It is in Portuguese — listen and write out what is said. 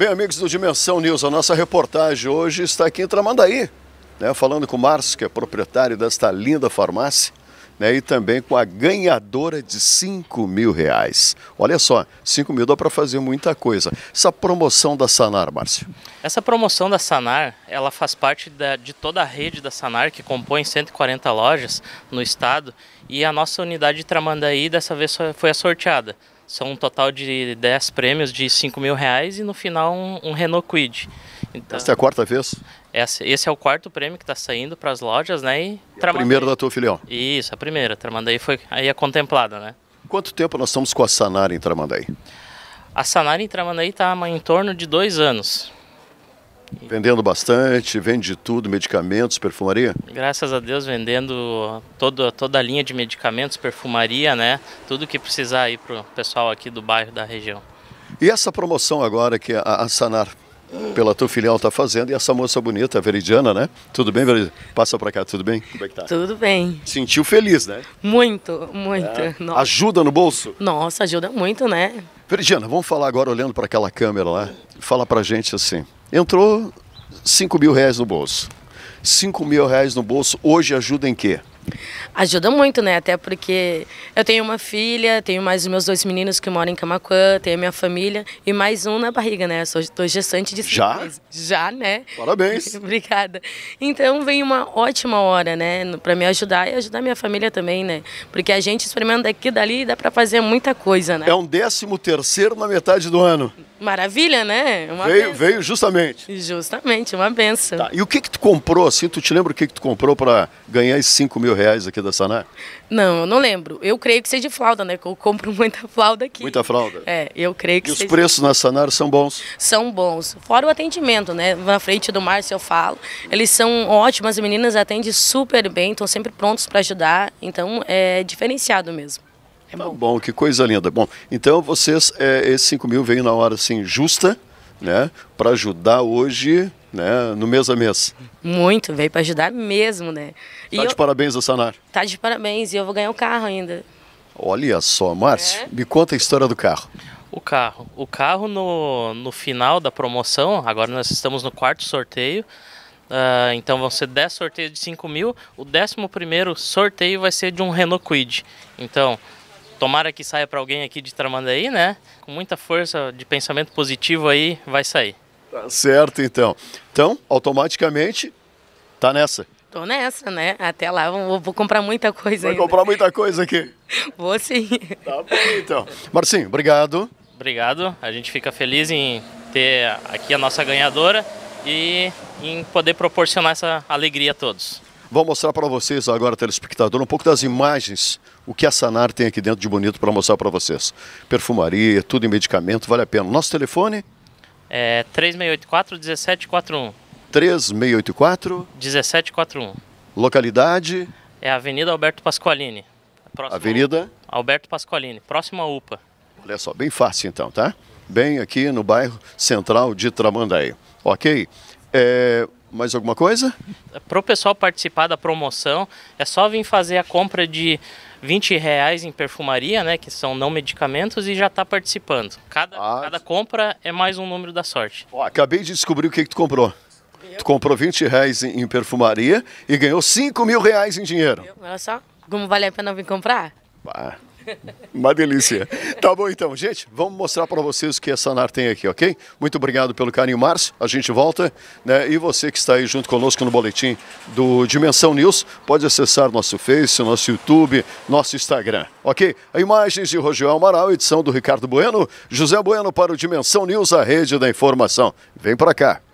Bem, amigos do Dimensão News, a nossa reportagem hoje está aqui em Tramandaí, né, falando com o Márcio, que é proprietário desta linda farmácia, né, e também com a ganhadora de 5 mil reais. Olha só, 5 mil dá para fazer muita coisa. Essa promoção da Sanar, Márcio? Essa promoção da Sanar, ela faz parte da, de toda a rede da Sanar, que compõe 140 lojas no estado, e a nossa unidade de Tramandaí dessa vez foi a sorteada. São um total de 10 prêmios de 5 mil reais e no final um, um Renault Quid. Então, essa é a quarta vez? Essa, esse é o quarto prêmio que está saindo para as lojas, né? E, e a primeira da tua filial? Isso, a primeira. Tramandaí foi aí é contemplada, né? Quanto tempo nós estamos com a Sanar em Tramandaí? A Sanar em Tramandaí está em torno de dois anos. Vendendo bastante, vende de tudo, medicamentos, perfumaria? Graças a Deus, vendendo todo, toda a linha de medicamentos, perfumaria, né? Tudo que precisar aí para o pessoal aqui do bairro, da região. E essa promoção agora que a, a Sanar pela tua filial está fazendo e essa moça bonita, a Veridiana, né? Tudo bem, Veridiana? Passa para cá, tudo bem? Como é que tá? Tudo bem. Sentiu feliz, né? Muito, muito. É. Ajuda no bolso? Nossa, ajuda muito, né? Veridiana, vamos falar agora olhando para aquela câmera lá. Fala para gente assim, Entrou 5 mil reais no bolso. 5 mil reais no bolso hoje ajuda em quê? Ajuda muito, né? Até porque eu tenho uma filha, tenho mais os meus dois meninos que moram em Camacuã, tenho a minha família e mais um na barriga, né? Eu sou, tô gestante de Já? Meses. Já, né? Parabéns. Obrigada. Então vem uma ótima hora, né? Para me ajudar e ajudar minha família também, né? Porque a gente experimenta aqui, e dali dá para fazer muita coisa, né? É um décimo terceiro na metade do ano. Maravilha, né? Uma veio, veio justamente. Justamente, uma benção. Tá. E o que que tu comprou, assim, tu te lembra o que que tu comprou para ganhar esses 5 mil reais aqui da Sanar? Não, eu não lembro. Eu creio que seja de flauta, né? Que eu compro muita flauta aqui. Muita flauta? É, eu creio que E seja... os preços na Sanar são bons? São bons. Fora o atendimento, né? Na frente do Márcio eu falo. Eles são ótimos, as meninas atendem super bem, estão sempre prontos para ajudar. Então, é diferenciado mesmo. É tá bom. Tá bom, que coisa linda. Bom, então vocês, é, esses 5 mil veio na hora assim, justa, né? Para ajudar hoje, né? No mês a mês. Muito, veio para ajudar mesmo, né? E tá eu... de parabéns, a Sanar. Tá de parabéns, e eu vou ganhar o um carro ainda. Olha só, Márcio, é. me conta a história do carro. O carro. O carro no, no final da promoção, agora nós estamos no quarto sorteio. Uh, então vão ser 10 sorteios de 5 mil. O 11 primeiro sorteio vai ser de um Renault Quid. Então, Tomara que saia para alguém aqui de Tramandaí, né? Com muita força de pensamento positivo aí, vai sair. Tá certo, então. Então, automaticamente, tá nessa. Tô nessa, né? Até lá vou, vou comprar muita coisa Vai ainda. comprar muita coisa aqui. vou sim. Tá bom, então. Marcinho, obrigado. Obrigado. A gente fica feliz em ter aqui a nossa ganhadora e em poder proporcionar essa alegria a todos. Vou mostrar para vocês agora, telespectador, um pouco das imagens, o que a Sanar tem aqui dentro de bonito para mostrar para vocês. Perfumaria, tudo em medicamento, vale a pena. Nosso telefone? É 3684-1741. 3684? 1741. Localidade? É Avenida Alberto Pasqualini. Avenida? Alberto Pasqualini, próximo à UPA. Olha só, bem fácil então, tá? Bem aqui no bairro central de Tramandaí. Ok? É, mais alguma coisa? Para o pessoal participar da promoção, é só vir fazer a compra de 20 reais em perfumaria, né? Que são não medicamentos e já está participando. Cada, ah. cada compra é mais um número da sorte. acabei de descobrir o que, que tu comprou. Eu. Tu comprou 20 reais em, em, perfumaria e ganhou 5 mil reais em dinheiro. Eu, olha só, como vale a pena vir comprar? Bah. Uma delícia. Tá bom então, gente. Vamos mostrar para vocês o que a Sanar tem aqui, ok? Muito obrigado pelo carinho, Márcio. A gente volta, né? E você que está aí junto conosco no boletim do Dimensão News, pode acessar nosso Face, nosso YouTube, nosso Instagram, ok? imagens de Rogério Amaral, edição do Ricardo Bueno, José Bueno para o Dimensão News, a rede da informação. Vem para cá.